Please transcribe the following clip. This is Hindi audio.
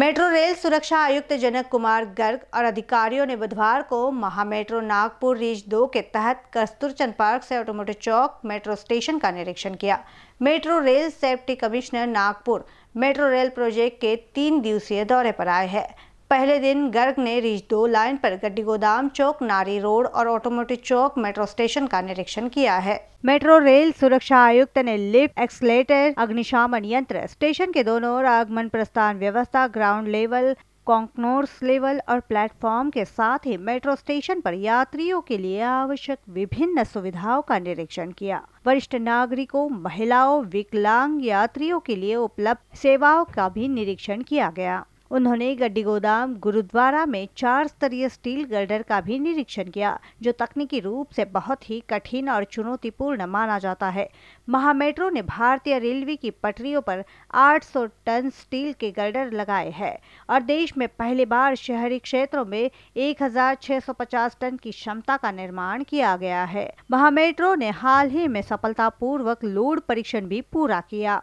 मेट्रो रेल सुरक्षा आयुक्त जनक कुमार गर्ग और अधिकारियों ने बुधवार को महा मेट्रो नागपुर रीच दो के तहत कस्तूरचंद पार्क से ऑटोमोटिव चौक मेट्रो स्टेशन का निरीक्षण किया metro rail safety commissioner Nagpur metro rail project के तीन दिवसीय दौरे पर आए हैं पहले दिन गर्ग ने रिज दो लाइन पर गड्डी गोदाम चौक नारी रोड और ऑटोमोटिव चौक मेट्रो स्टेशन का निरीक्षण किया है मेट्रो रेल सुरक्षा आयुक्त ने लिफ्ट एक्सलेटर अग्निशामन यंत्र स्टेशन के दोनों ओर आगमन प्रस्थान व्यवस्था ग्राउंड लेवल कॉन्कनोर्स लेवल और प्लेटफॉर्म के साथ ही मेट्रो स्टेशन पर यात्रियों के लिए आवश्यक विभिन्न सुविधाओं का निरीक्षण किया वरिष्ठ नागरिकों महिलाओं विकलांग यात्रियों के लिए उपलब्ध सेवाओं का भी निरीक्षण किया गया उन्होंने गड्डी गोदाम गुरुद्वारा में चार स्तरीय स्टील गर्डर का भी निरीक्षण किया जो तकनीकी रूप से बहुत ही कठिन और चुनौतीपूर्ण माना जाता है महामेट्रो ने भारतीय रेलवे की पटरियों पर 800 टन स्टील के गर्डर लगाए हैं और देश में पहली बार शहरी क्षेत्रों में 1650 टन की क्षमता का निर्माण किया गया है महामेट्रो ने हाल ही में सफलतापूर्वक लोड परीक्षण भी पूरा किया